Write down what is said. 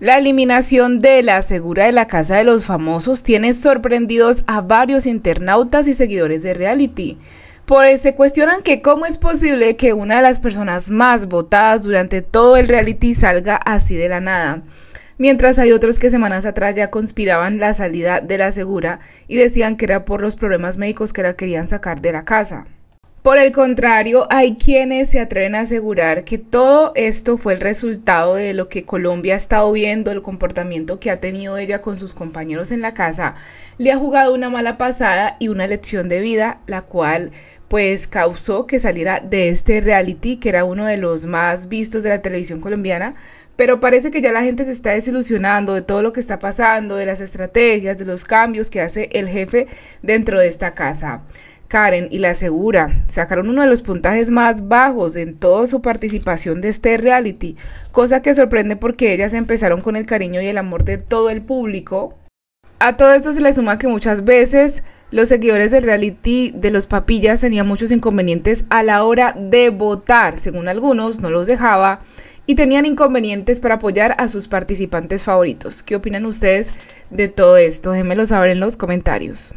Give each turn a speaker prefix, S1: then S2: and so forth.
S1: La eliminación de la segura de la Casa de los Famosos tiene sorprendidos a varios internautas y seguidores de reality. por se cuestionan que cómo es posible que una de las personas más votadas durante todo el reality salga así de la nada. Mientras hay otros que semanas atrás ya conspiraban la salida de la segura y decían que era por los problemas médicos que la querían sacar de la casa. Por el contrario, hay quienes se atreven a asegurar que todo esto fue el resultado de lo que Colombia ha estado viendo, el comportamiento que ha tenido ella con sus compañeros en la casa, le ha jugado una mala pasada y una lección de vida, la cual pues causó que saliera de este reality que era uno de los más vistos de la televisión colombiana, pero parece que ya la gente se está desilusionando de todo lo que está pasando, de las estrategias, de los cambios que hace el jefe dentro de esta casa. Karen y la Segura sacaron uno de los puntajes más bajos en toda su participación de este reality, cosa que sorprende porque ellas empezaron con el cariño y el amor de todo el público. A todo esto se le suma que muchas veces los seguidores del reality de los papillas tenían muchos inconvenientes a la hora de votar, según algunos no los dejaba y tenían inconvenientes para apoyar a sus participantes favoritos. ¿Qué opinan ustedes de todo esto? Déjenmelo saber en los comentarios.